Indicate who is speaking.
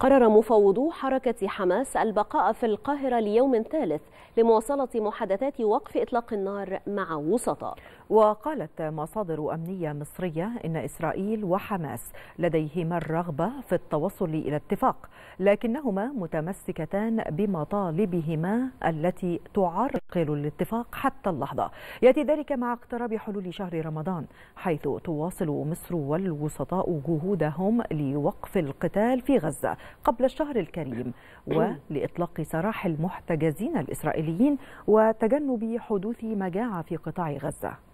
Speaker 1: قرر مفوضو حركة حماس البقاء في القاهرة ليوم ثالث لمواصلة محادثات وقف إطلاق النار مع وسطاء وقالت مصادر
Speaker 2: أمنية مصرية إن إسرائيل وحماس لديهما الرغبة في التوصل إلى اتفاق لكنهما متمسكتان بمطالبهما التي تعرقل الاتفاق حتى اللحظة يأتي ذلك مع اقتراب حلول شهر رمضان حيث تواصل مصر والوسطاء جهودهم لوقف القتال في غزة قبل الشهر الكريم ولإطلاق سراح المحتجزين الإسرائيليين وتجنب حدوث مجاعة في قطاع غزة